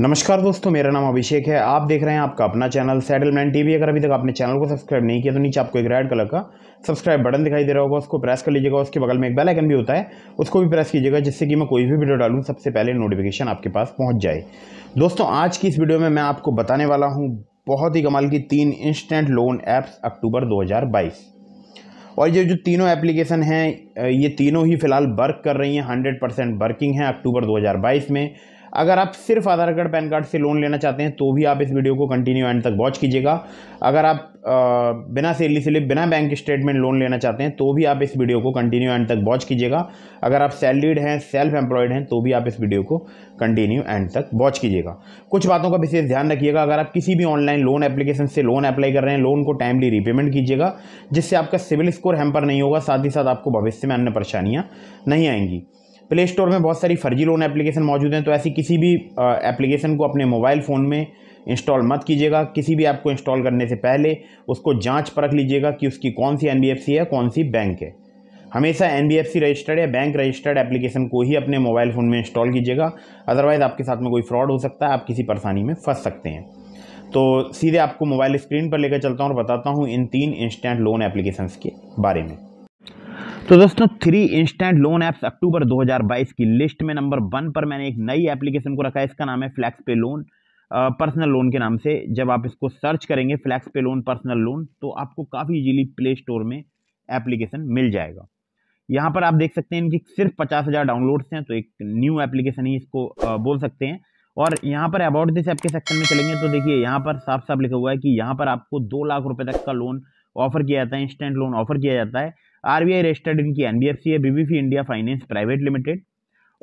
नमस्कार दोस्तों मेरा नाम अभिषेक है आप देख रहे हैं आपका अपना चैनल सेटलमेंट टीवी अगर अभी तक आपने चैनल को सब्सक्राइब नहीं किया तो नीचे आपको एक रेड कलर का सब्सक्राइब बटन दिखाई दे रहा होगा उसको प्रेस कर लीजिएगा उसके बगल में एक बेल आइकन भी होता है उसको भी प्रेस कीजिएगा जिससे कि मैं कोई भी वीडियो डालूँ सबसे पहले नोटिफिकेशन आपके पास पहुँच जाए दोस्तों आज की इस वीडियो में मैं आपको बताने वाला हूँ बहुत ही कमाल की तीन इंस्टेंट लोन ऐप्स अक्टूबर दो और ये जो तीनों एप्लीकेशन हैं ये तीनों ही फ़िलहाल वर्क कर रही हैं हंड्रेड परसेंट वर्किंग हैं अक्टूबर बाईस में अगर आप सिर्फ आधार कार्ड पैन कार्ड से लोन लेना चाहते हैं तो भी आप इस वीडियो को कंटिन्यू एंड तक वॉच कीजिएगा अगर आप बिना सेली स्लिप बिना बैंक स्टेटमेंट लोन लेना चाहते हैं तो भी आप इस वीडियो को कंटिन्यू एंड तक वॉच कीजिएगा अगर आप सैलरीड हैं सेल्फ एम्प्लॉयड हैं तो भी आप इस वीडियो को कंटिन्यू एंड तक वॉच कीजिएगा कुछ बातों का विशेष ध्यान रखिएगा अगर आप किसी भी ऑनलाइन लोन एप्लीकेशन से लोन अप्लाई कर रहे हैं लोन को टाइमली रीपेमेंट कीजिएगा जिससे आपका सिविल स्कोर हैम्पर नहीं होगा साथ ही साथ आपको भविष्य में अन्य परेशानियाँ नहीं आएंगी प्ले स्टोर में बहुत सारी फर्जी लोन एप्लीकेशन मौजूद हैं तो ऐसी किसी भी एप्लीकेशन को अपने मोबाइल फ़ोन में इंस्टॉल मत कीजिएगा किसी भी ऐप को इंस्टॉल करने से पहले उसको जांच परख लीजिएगा कि उसकी कौन सी एन है कौन सी बैंक है हमेशा एन रजिस्टर्ड या बैंक रजिस्टर्ड एप्लीकेशन को ही अपने मोबाइल फ़ोन में इंस्टॉल कीजिएगा अदरवाइज़ आपके साथ में कोई फ्रॉड हो सकता है आप किसी परेशानी में फंस सकते हैं तो सीधे आपको मोबाइल स्क्रीन पर लेकर चलता हूँ और बताता हूँ इन तीन इंस्टेंट लोन एप्लीकेशंस के बारे में तो दोस्तों three instant loan apps October 2022 की लिस्ट में नंबर वन पर मैंने एक नई एप्लीकेशन को रखा है इसका नाम है फ्लैक्स पे लोन पर्सनल लोन के नाम से जब आप इसको सर्च करेंगे फ्लैक्स पे लोन पर्सनल लोन तो आपको काफ़ी इजीली प्ले स्टोर में एप्लीकेशन मिल जाएगा यहाँ पर आप देख सकते हैं इनकी सिर्फ पचास हज़ार डाउनलोड्स हैं तो एक न्यू एप्लीकेशन ही इसको बोल सकते हैं और यहाँ पर अबाउट दिस ऐप के सेक्शन में चलेंगे तो देखिए यहाँ पर साफ साफ लिखा हुआ है कि यहाँ पर आपको दो लाख रुपये तक का लोन ऑफर किया जाता है इंस्टेंट लोन ऑफर किया जाता है आर बी आई रजिस्टर्ड इनकी एन बी एफ़ सी है बीबीफी इंडिया फाइनेंस प्राइवेट लिमिटेड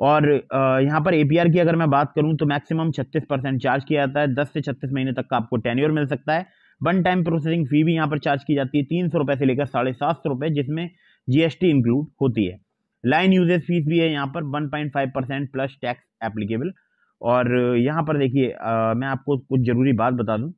और यहाँ पर ए पी आर की अगर मैं बात करूँ तो मैक्सिमम छत्तीस परसेंट चार्ज किया जाता है दस से छत्तीस महीने तक का आपको टेन्योर मिल सकता है वन टाइम प्रोसेसिंग फ़ी भी यहाँ पर चार्ज की जाती है तीन सौ रुपये से लेकर साढ़े सात सौ रुपये जिसमें जी एस टी इंक्लूड होती है लाइन यूजेज फीस भी है यहाँ पर one point five percent plus tax applicable और यहाँ पर देखिए मैं आपको कुछ ज़रूरी बात बता दूँ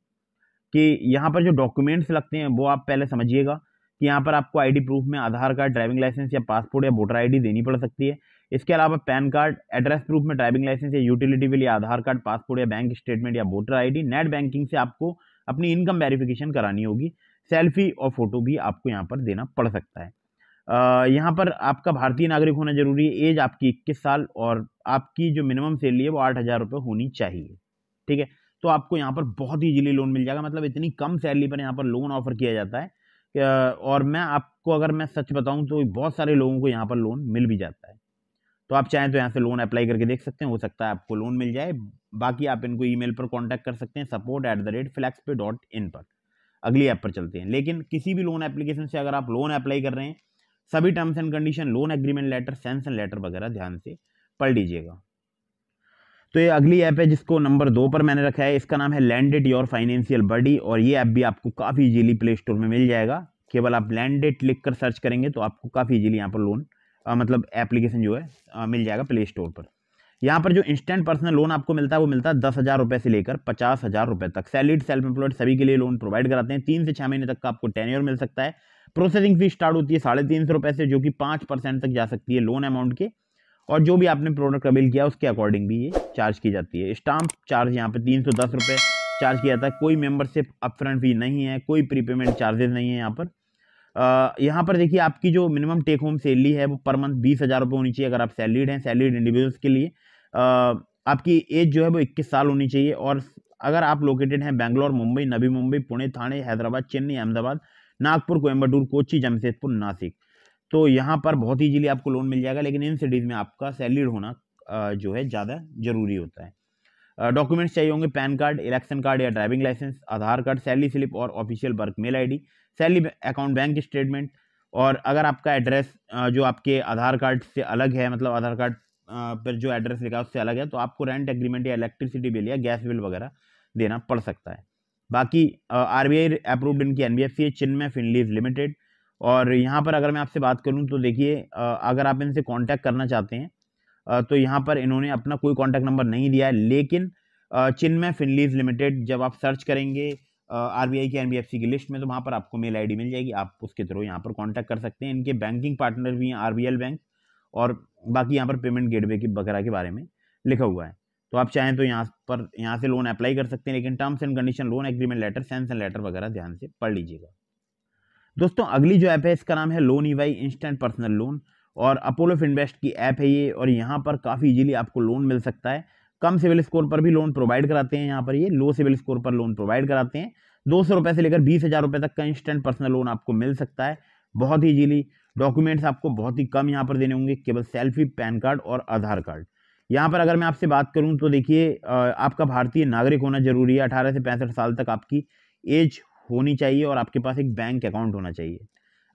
कि यहाँ पर जो डॉक्यूमेंट्स लगते हैं वो आप पहले समझिएगा कि यहाँ पर आपको आईडी प्रूफ में आधार कार्ड ड्राइविंग लाइसेंस या पासपोर्ट या वोटर आईडी देनी पड़ सकती है इसके अलावा पैन कार्ड एड्रेस प्रूफ में ड्राइविंग लाइसेंस या यूटिलिटी बिल या आधार कार्ड पासपोर्ट या बैंक स्टेटमेंट या वोटर आईडी नेट बैंकिंग से आपको अपनी इनकम वेरिफिकेशन करानी होगी सेल्फी और फोटो भी आपको यहाँ पर देना पड़ सकता है यहाँ पर आपका भारतीय नागरिक होना जरूरी है एज आपकी इक्कीस साल और आपकी जो मिनिमम सैलरी है वो आठ हज़ार रुपये होनी चाहिए ठीक है तो आपको यहाँ पर बहुत ईजिली लोन मिल जाएगा मतलब इतनी कम सैलरी पर यहाँ पर लोन ऑफर किया जाता है और मैं आपको अगर मैं सच बताऊं तो बहुत सारे लोगों को यहाँ पर लोन मिल भी जाता है तो आप चाहें तो यहाँ से लोन अप्लाई करके देख सकते हैं हो सकता है आपको लोन मिल जाए बाकी आप इनको ईमेल पर कांटेक्ट कर सकते हैं support at the rate flex pay dot in पर अगली ऐप पर चलते हैं लेकिन किसी भी लोन एप्लीकेशन से अगर आप लोन अप्लाई कर रहे हैं सभी terms and condition loan agreement letter sanction letter वगैरह ध्यान से पढ़ लीजिएगा तो ये अगली ऐप है जिसको नंबर दो पर मैंने रखा है इसका नाम है लैंड योर फाइनेंशियल बडी और ये ऐप भी आपको काफ़ी इजीली प्ले स्टोर में मिल जाएगा केवल आप लैंडेड लिख कर सर्च करेंगे तो आपको काफ़ी इजीली यहाँ पर लोन आ, मतलब एप्लीकेशन जो है आ, मिल जाएगा प्ले स्टोर पर यहाँ पर जो इंस्टेंट पर्सनल लोन आपको मिलता है वो मिलता है दस हज़ार रुपये से लेकर पचास हज़ार रुपये तक सैलरीड सेल्फ एम्प्लॉयड सभी के लिए लोन प्रोवाइड कराते हैं तीन से छः महीने तक का आपको टेन्योर मिल सकता है प्रोसेसिंग फीस स्टार्ट होती है साढ़े तीन सौ रुपये से जो कि पाँच परसेंट तक जा सकती है लोन अमाउंट के और जो भी आपने प्रोडक्ट अवेल किया उसके अकॉर्डिंग भी ये चार्ज की जाती है स्टाम्प चार्ज यहाँ पे तीन सौ दस रुपये चार्ज किया जाता है कोई मेंबरशिप अपफ्रंट फी नहीं है कोई प्रीपेमेंट चार्जेस नहीं है यहाँ पर यहाँ पर देखिए आपकी जो मिनिमम टेक होम सैलरी है वो पर मंथ बीस हज़ार रुपये होनी चाहिए अगर आप सैलरीड हैं सैलरीड इंडिविजुअल्स के लिए आ, आपकी एज जो है वो इक्कीस साल होनी चाहिए और अगर आप लोकेटेड हैं बैंगलोर मुंबई नवी मुंबई पुणे थाने हैदराबाद चेन्नई अहमदाबाद नागपुर कोयम्बटूर कोची जमशेदपुर नासिक तो यहाँ पर बहुत ईजिली आपको लोन मिल जाएगा लेकिन इन सिटीज़ में आपका सैलरीड होना जो है ज़्यादा ज़रूरी होता है डॉक्यूमेंट्स चाहिए होंगे पैन कार्ड इलेक्शन कार्ड या driving licence Aadhaar card salary slip और official work mail ID salary account bank statement और अगर आपका एड्रेस जो आपके आधार कार्ड से अलग है मतलब आधार कार्ड पर जो एड्रेस लिखा है उससे अलग है तो आपको रेंट एग्रीमेंट या इलेक्ट्रिसिटी बिल या गैस बिल वगैरह देना पड़ सकता है बाकी आर बी आई अप्रूव्ड इनकी N B F C Chinmay Finlease limited और यहाँ पर अगर मैं आपसे बात करूँ तो देखिए अगर आप इनसे कांटेक्ट करना चाहते हैं तो यहाँ पर इन्होंने अपना कोई कांटेक्ट नंबर नहीं दिया है लेकिन चिन्मय फिनलीज लिमिटेड जब आप सर्च करेंगे आर बी आई की एन बी एफ सी की लिस्ट में तो वहाँ पर आपको मेल आई डी मिल जाएगी आप उसके थ्रू यहाँ पर कॉन्टैक्ट कर सकते हैं इनके बैंकिंग पार्टनर भी हैं आर बी एल बैंक और बाकी यहाँ पर पेमेंट गेटवे के वगैरह के बारे में लिखा हुआ है तो आप चाहें तो यहाँ पर यहाँ से लोन अप्लाई कर सकते हैं लेकिन terms and condition loan agreement letter sanction letter वगैरह ध्यान से पढ़ लीजिएगा दोस्तों अगली जो ऐप है इसका नाम है loan EY instant personal loan और अपोलो फिनवेस्ट की ऐप है ये और यहाँ पर काफ़ी इजीली आपको लोन मिल सकता है कम सिविल स्कोर पर भी लोन प्रोवाइड कराते हैं यहाँ पर ये लो सिविल स्कोर पर लोन प्रोवाइड कराते हैं दो सौ रुपये से लेकर बीस हज़ार रुपये तक का इंस्टेंट पर्सनल लोन आपको मिल सकता है बहुत ही ईजीली डॉक्यूमेंट्स आपको बहुत ही कम यहाँ पर देने होंगे केवल सेल्फी पैन कार्ड और आधार कार्ड यहाँ पर अगर मैं आपसे बात करूँ तो देखिए आपका भारतीय नागरिक होना जरूरी है अठारह से पैंसठ साल तक आपकी एज होनी चाहिए और आपके पास एक बैंक अकाउंट होना चाहिए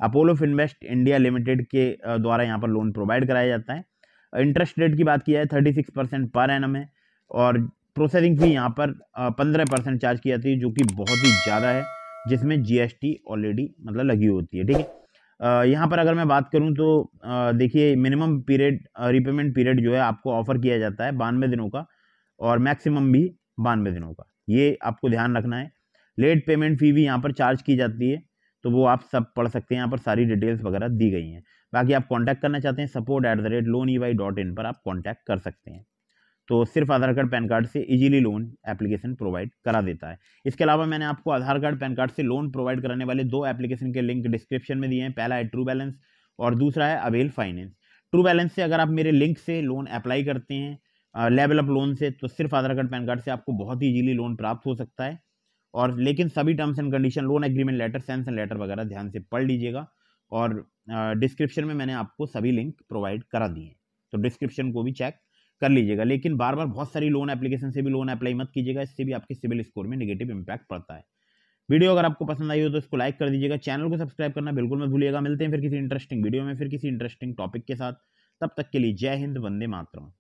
अपोलो फिनवेस्ट इंडिया लिमिटेड के द्वारा यहाँ पर लोन प्रोवाइड कराया जाता है इंटरेस्ट रेट की बात की जाए थर्टी सिक्स परसेंट पर एम है और प्रोसेसिंग फी यहाँ पर पंद्रह परसेंट चार्ज की जाती है जो कि बहुत ही ज़्यादा है जिसमें जीएसटी ऑलरेडी मतलब लगी होती है ठीक है यहाँ पर अगर मैं बात करूँ तो देखिए मिनिमम पीरियड रिपेमेंट पीरियड जो है आपको ऑफ़र किया जाता है बानवे दिनों का और मैक्सिमम भी बानवे दिनों का ये आपको ध्यान रखना है लेट पेमेंट फ़ी भी यहाँ पर चार्ज की जाती है तो वो आप सब पढ़ सकते हैं यहाँ पर सारी डिटेल्स वगैरह दी गई हैं बाकी आप कॉन्टैक्ट करना चाहते हैं support at the rate loan E Y dot in पर आप कॉन्टैक्ट कर सकते हैं तो सिर्फ आधार कार्ड पैन कार्ड से इजीली लोन एप्लीकेशन प्रोवाइड करा देता है इसके अलावा मैंने आपको आधार कार्ड पैन कार्ड से लोन प्रोवाइड कराने वाले दो एप्लीकेशन के लिंक डिस्क्रिप्शन में दिए हैं पहला है ट्रू बैलेंस और दूसरा है अवेल फाइनेंस ट्रू बैलेंस से अगर आप मेरे लिंक से लोन अप्लाई करते हैं लेवल अप लोन से तो सिर्फ आधार कार्ड पैन कार्ड से आपको बहुत ही ईजिली लोन प्राप्त हो सकता है और लेकिन सभी terms and condition loan agreement letter sanction letter वगैरह ध्यान से पढ़ लीजिएगा और डिस्क्रिप्शन में मैंने आपको सभी लिंक प्रोवाइड करा दिए तो डिस्क्रिप्शन को भी चेक कर लीजिएगा लेकिन बार बार बहुत सारी लोन एप्लीकेशन से भी लोन अप्लाई मत कीजिएगा इससे भी आपके सिविल स्कोर में निगेटिव इम्पैक्ट पड़ता है वीडियो अगर आपको पसंद आई हो तो इसको लाइक कर दीजिएगा चैनल को सब्सक्राइब करना बिल्कुल मत भूलिएगा मिलते हैं फिर किसी इंटरेस्टिंग वीडियो में फिर किसी इंटरेस्टिंग टॉपिक के साथ तब तक के लिए जय हिंद वंदे मातरम